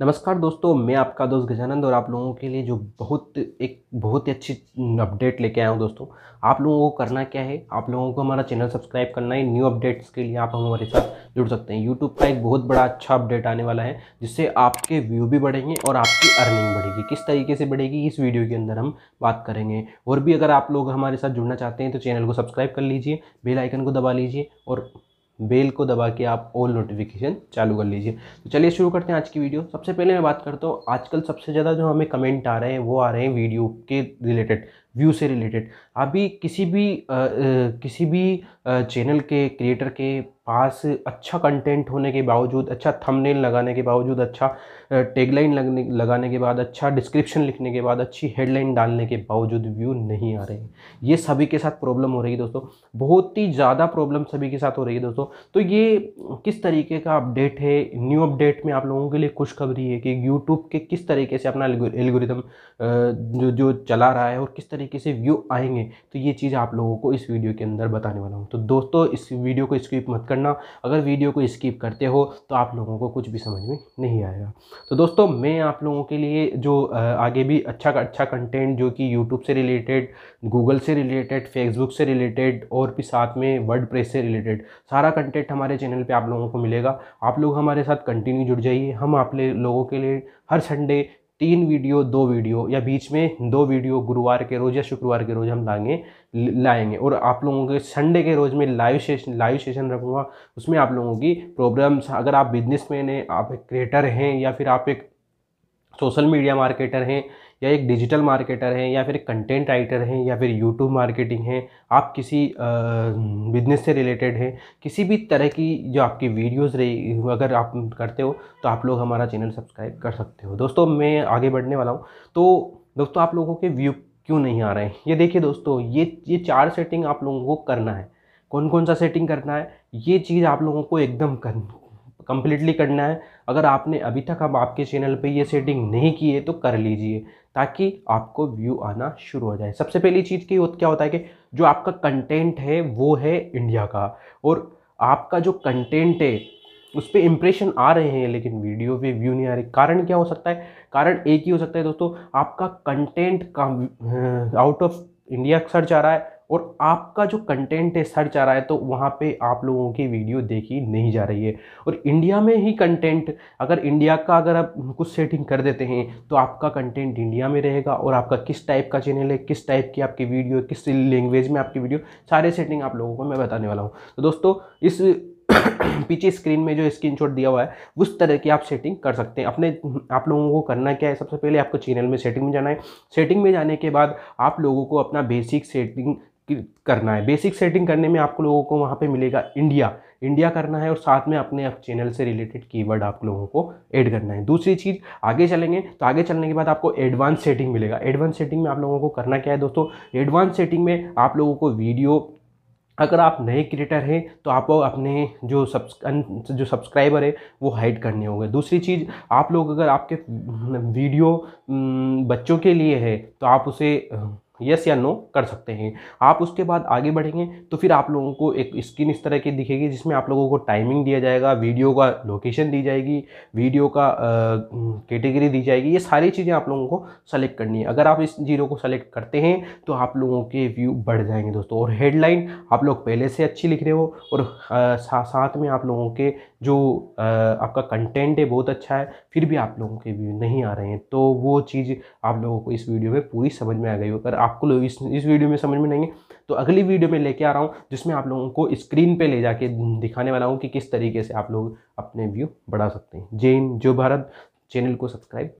नमस्कार दोस्तों मैं आपका दोस्त गजानंद और आप लोगों के लिए जो बहुत एक बहुत ही अच्छी अपडेट लेके आया हूँ दोस्तों आप लोगों को करना क्या है आप लोगों को हमारा चैनल सब्सक्राइब करना है न्यू अपडेट्स के लिए आप हमारे साथ जुड़ सकते हैं यूट्यूब का एक बहुत बड़ा अच्छा अपडेट आने वाला है जिससे आपके व्यू भी बढ़ेंगे और आपकी अर्निंग बढ़ेगी किस तरीके से बढ़ेगी इस वीडियो के अंदर हम बात करेंगे और भी अगर आप लोग हमारे साथ जुड़ना चाहते हैं तो चैनल को सब्सक्राइब कर लीजिए बेलाइकन को दबा लीजिए और बेल को दबा के आप ऑल नोटिफिकेशन चालू कर लीजिए तो चलिए शुरू करते हैं आज की वीडियो सबसे पहले मैं बात करता हूँ आजकल सबसे ज़्यादा जो हमें कमेंट आ रहे हैं वो आ रहे हैं वीडियो के रिलेटेड व्यू से रिलेटेड अभी किसी भी आ, आ, किसी भी चैनल के क्रिएटर के पास अच्छा कंटेंट होने के बावजूद अच्छा थंबनेल लगाने के बावजूद अच्छा टेगलाइन लगने लगाने के बाद अच्छा डिस्क्रिप्शन लिखने के बाद अच्छी हेडलाइन डालने के बावजूद व्यू नहीं आ रहे हैं ये सभी के साथ प्रॉब्लम हो रही है दोस्तों बहुत ही ज़्यादा प्रॉब्लम सभी के साथ हो रही है दोस्तों तो ये किस तरीके का अपडेट है न्यू अपडेट में आप लोगों के लिए खुशखबरी है कि यूट्यूब के किस तरीके से अपना एल्गोरिदम जो जो चला रहा है और किस तरीके तरीके से व्यू आएंगे तो ये चीज़ आप लोगों को इस वीडियो के अंदर बताने वाला हूँ तो दोस्तों इस वीडियो को स्किप मत करना अगर वीडियो को स्किप करते हो तो आप लोगों को कुछ भी समझ में नहीं आएगा तो दोस्तों मैं आप लोगों के लिए जो आगे भी अच्छा अच्छा कंटेंट जो कि यूट्यूब से रिलेटेड गूगल से रिलेटेड फेसबुक से रिलेटेड और भी साथ में वर्ड से रिलेटेड सारा कंटेंट हमारे चैनल पर आप लोगों को मिलेगा आप लोग हमारे साथ कंटिन्यू जुड़ जाइए हम आप लोगों के लिए हर संडे तीन वीडियो दो वीडियो या बीच में दो वीडियो गुरुवार के रोज़ या शुक्रवार के रोज़ हम लाएंगे लाएंगे और आप लोगों के संडे के रोज़ में लाइव सेशन लाइव सेशन रखूँगा उसमें आप लोगों की प्रॉब्लम्स अगर आप बिज़नेस मैन हैं आप एक क्रिएटर हैं या फिर आप एक सोशल मीडिया मार्केटर हैं या एक डिजिटल मार्केटर हैं या फिर कंटेंट राइटर हैं या फिर यूट्यूब मार्केटिंग हैं आप किसी बिजनेस से रिलेटेड हैं किसी भी तरह की जो आपकी वीडियोस रही अगर आप करते हो तो आप लोग हमारा चैनल सब्सक्राइब कर सकते हो दोस्तों मैं आगे बढ़ने वाला हूँ तो दोस्तों आप लोगों के व्यू क्यों नहीं आ रहे हैं ये देखिए दोस्तों ये ये चार सेटिंग आप लोगों को करना है कौन कौन सा सेटिंग करना है ये चीज़ आप लोगों को एकदम कर, कम्प्लीटली करना है अगर आपने अभी तक हम आपके चैनल पे ये सेटिंग नहीं की है तो कर लीजिए ताकि आपको व्यू आना शुरू हो जाए सबसे पहली चीज़ की क्या होता है कि जो आपका कंटेंट है वो है इंडिया का और आपका जो कंटेंट है उस पर इम्प्रेशन आ रहे हैं लेकिन वीडियो पे व्यू नहीं आ रहे कारण क्या हो सकता है कारण एक ही हो सकता है दोस्तों आपका कंटेंट का आउट ऑफ इंडिया सर्च आ रहा है और आपका जो कंटेंट है सर्च आ रहा है तो वहाँ पे आप लोगों की वीडियो देखी नहीं जा रही है और इंडिया में ही कंटेंट अगर इंडिया का अगर आप कुछ सेटिंग कर देते हैं तो आपका कंटेंट इंडिया में रहेगा और आपका किस टाइप का चैनल है किस टाइप की आपकी वीडियो किस लैंग्वेज में आपकी वीडियो सारे सेटिंग आप लोगों को मैं बताने वाला हूँ तो दोस्तों इस पीछे स्क्रीन में जो शॉट दिया हुआ है उस तरह की आप सेटिंग कर सकते हैं अपने आप लोगों को करना क्या है सबसे पहले आपको चैनल में सेटिंग में जाना है सेटिंग में जाने के बाद आप लोगों को अपना बेसिक सेटिंग करना है बेसिक सेटिंग करने में आप लोगों को वहाँ पे मिलेगा इंडिया इंडिया करना है और साथ में अपने आप चैनल से रिलेटेड कीवर्ड आप लोगों को ऐड करना है दूसरी चीज़ आगे चलेंगे तो आगे चलने के बाद आपको एडवांस सेटिंग मिलेगा एडवांस सेटिंग में आप लोगों को करना क्या है दोस्तों एडवांस सेटिंग में आप लोगों को वीडियो अगर आप नए क्रिएटर हैं तो आपको अपने जो सब्स जो सब्सक्राइबर है वो हाइड करने होंगे दूसरी चीज़ आप लोग अगर आपके वीडियो बच्चों के लिए है तो आप उसे यस या नो कर सकते हैं आप उसके बाद आगे बढ़ेंगे तो फिर आप लोगों को एक स्क्रीन इस तरह की दिखेगी जिसमें आप लोगों को टाइमिंग दिया जाएगा वीडियो का लोकेशन दी जाएगी वीडियो का कैटेगरी दी जाएगी ये सारी चीज़ें आप लोगों को सेलेक्ट करनी है अगर आप इस जीरो को सेलेक्ट करते हैं तो आप लोगों के व्यू बढ़ जाएंगे दोस्तों और हेडलाइन आप लोग पहले से अच्छी लिख रहे हो और आ, साथ में आप लोगों के जो आपका कंटेंट है बहुत अच्छा है फिर भी आप लोगों के व्यू नहीं आ रहे हैं तो वो चीज़ आप लोगों को इस वीडियो में पूरी समझ में आ गई हो अगर आपको लोग इस इस वीडियो में समझ में नहीं है तो अगली वीडियो में लेके आ रहा हूँ जिसमें आप लोगों को स्क्रीन पे ले जाके दिखाने वाला हूँ कि किस तरीके से आप लोग अपने व्यू बढ़ा सकते हैं जय जो भारत चैनल को सब्सक्राइब